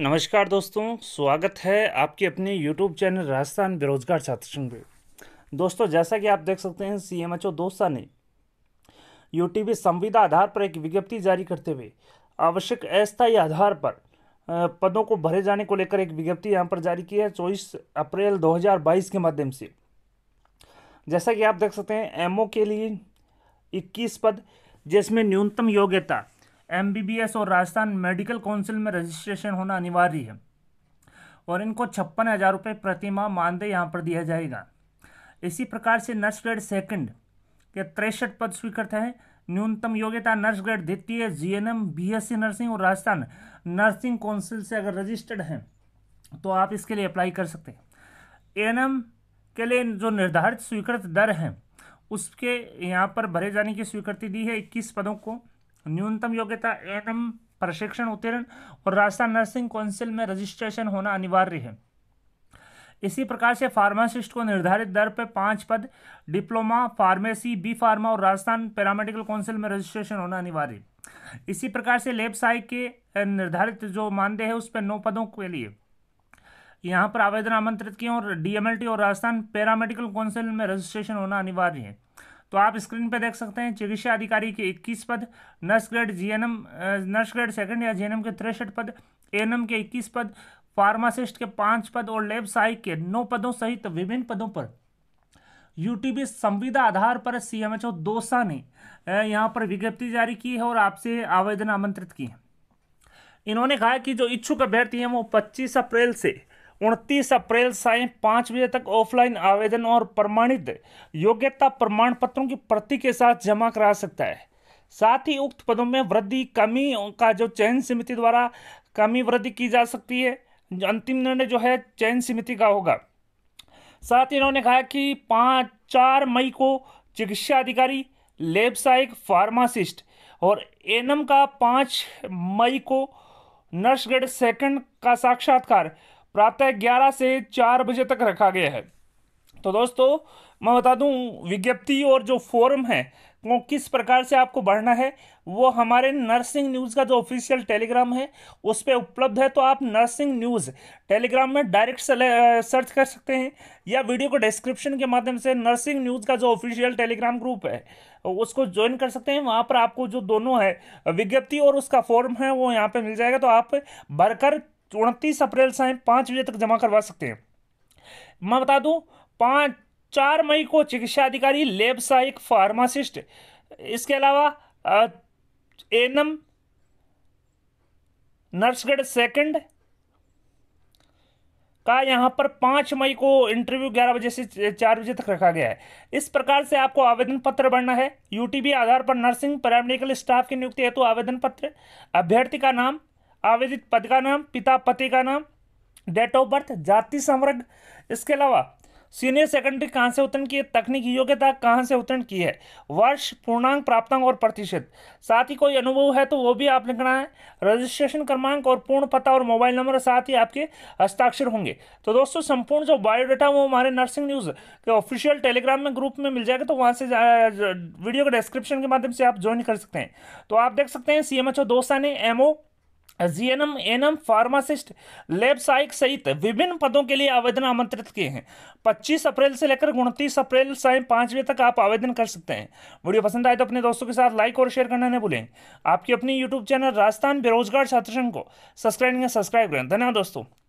नमस्कार दोस्तों स्वागत है आपके अपने यूट्यूब चैनल राजस्थान बेरोजगार छात्र संघ में दोस्तों जैसा कि आप देख सकते हैं सी एम एच ओ दोस्ता ने यूटीबी संविदा आधार पर एक विज्ञप्ति जारी करते हुए आवश्यक अस्थायी आधार पर पदों को भरे जाने को लेकर एक विज्ञप्ति यहाँ पर जारी की है चौबीस अप्रैल 2022 के माध्यम से जैसा कि आप देख सकते हैं एमओ के लिए 21 पद जिसमें न्यूनतम योग्यता एमबीबीएस और राजस्थान मेडिकल काउंसिल में रजिस्ट्रेशन होना अनिवार्य है और इनको छप्पन हज़ार रुपये प्रतिमाह मानदेय यहाँ पर दिया जाएगा इसी प्रकार से नर्स ग्रेड सेकंड के तिरसठ पद स्वीकृत है न्यूनतम योग्यता नर्स ग्रेड द्वितीय G N M B S C nursing और राजस्थान नर्सिंग काउंसिल से अगर रजिस्टर्ड हैं तो आप इसके लिए अप्लाई कर सकते हैं ए एन एम के लिए जो निर्धारित स्वीकृत दर है उसके यहाँ पर भरे जाने की स्वीकृति दी है इक्कीस पदों को न्यूनतम योग्यता एम प्रशिक्षण उत्तीर्ण और राजस्थान नर्सिंग काउंसिल में रजिस्ट्रेशन होना अनिवार्य है इसी प्रकार से फार्मासिस्ट को निर्धारित दर पर पांच पद डिप्लोमा फार्मेसी बी फार्मा और राजस्थान पैरामेडिकल काउंसिल में रजिस्ट्रेशन होना अनिवार्य इसी प्रकार से लेब साइक के निर्धारित जो मानदेय है उस पर नौ पदों के लिए यहाँ पर आवेदन आमंत्रित किए और डीएमएलटी और राजस्थान पैरामेडिकल काउंसिल में रजिस्ट्रेशन होना अनिवार्य है तो आप स्क्रीन पर देख सकते हैं चिकित्सा अधिकारी के इक्कीस पद nurse grade GNM nurse grade second या जीएनएम के तिरसठ पद एएनएम के इक्कीस पद फार्मासिस्ट के पांच पद और लेब सहायक के नौ पदों सहित विभिन्न पदों पर यूटीबी संविदा आधार पर सीएमएचओ दोसा ने यहां पर विज्ञप्ति जारी की है और आपसे आवेदन आमंत्रित किए हैं इन्होंने कहा कि जो इच्छुक अभ्यर्थी हैं वो 25 अप्रैल से उनतीस अप्रैल साय पाँच बजे तक ऑफलाइन आवेदन और प्रमाणित योग्यता प्रमाण पत्रों की प्रति के साथ जमा करा सकता है साथ ही उक्त पदों में वृद्धि कमी का जो चयन समिति द्वारा कमी वृद्धि की जा सकती है अंतिम निर्णय जो है चयन समिति का होगा साथ ही इन्होंने कहा कि पाँच चार मई को चिकित्सा अधिकारी लेब सहायक फार्मासिस्ट और एनम का पाँच मई को नर्सगढ़ सेकंड का साक्षात्कार प्रातः ग्यारह से चार बजे तक रखा गया है तो दोस्तों मैं बता दूं विज्ञप्ति और जो फॉर्म है वो किस प्रकार से आपको बढ़ना है वो हमारे नर्सिंग न्यूज़ का जो ऑफिशियल टेलीग्राम है उस पर उपलब्ध है तो आप नर्सिंग न्यूज़ टेलीग्राम में डायरेक्ट सर्च कर सकते हैं या वीडियो को डिस्क्रिप्शन के माध्यम से नर्सिंग न्यूज़ का जो ऑफिशियल टेलीग्राम ग्रुप है उसको ज्वाइन कर सकते हैं वहाँ पर आपको जो दोनों है विज्ञप्ति और उसका फॉर्म है वो यहाँ पर मिल जाएगा तो आप भरकर उनतीस अप्रैल से पाँच बजे तक जमा करवा सकते हैं मैं बता दूँ पाँच चार मई को चिकित्सा अधिकारी लेब सहायक फार्मासिस्ट इसके अलावा एनम नर्सगढ़ सेकंड का यहाँ पर पाँच मई को इंटरव्यू ग्यारह बजे से चार बजे तक रखा गया है इस प्रकार से आपको आवेदन पत्र भरना है यूटीबी आधार पर नर्सिंग पैरामेडिकल स्टाफ की नियुक्ति हेतु तो आवेदन पत्र अभ्यर्थी का नाम आवेदित पद का नाम पिता पति का नाम डेट ऑफ बर्थ जाति संवर्ग इसके अलावा सीनियर सेकेंडरी कहाँ से उत्तीर्ण की है तकनीकी योग्यता कहाँ से उत्तीर्ण की है वर्ष पूर्णांक प्राप्तांक और प्रतिशत साथ ही कोई अनुभव है तो वो भी आप लिखना है रजिस्ट्रेशन क्रमांक और पूर्ण पता और मोबाइल नंबर साथ ही आपके हस्ताक्षर होंगे तो दोस्तों संपूर्ण जो बायोडाटा वो हमारे नर्सिंग न्यूज़ के ऑफिशियल टेलीग्राम में ग्रुप में मिल जाएगा तो वहाँ से वीडियो के डिस्क्रिप्शन के माध्यम से आप ज्वाइन कर सकते हैं तो आप देख सकते हैं सी एम एच ओ दोस्ता ने M O GNM ANM pharmacist lab सहायक सहित विभिन्न पदों के लिए आवेदन आमंत्रित किए हैं 25 अप्रैल से लेकर उनतीस अप्रैल साय पाँच बजे तक आप आवेदन कर सकते हैं वीडियो पसंद आए तो अपने दोस्तों के साथ लाइक और शेयर करना न भूलें आपकी अपनी यूट्यूब चैनल राजस्थान बेरोजगार छात्र संघ को सब्सक्राइब करें सब्सक्राइब करें धन्यवाद दोस्तों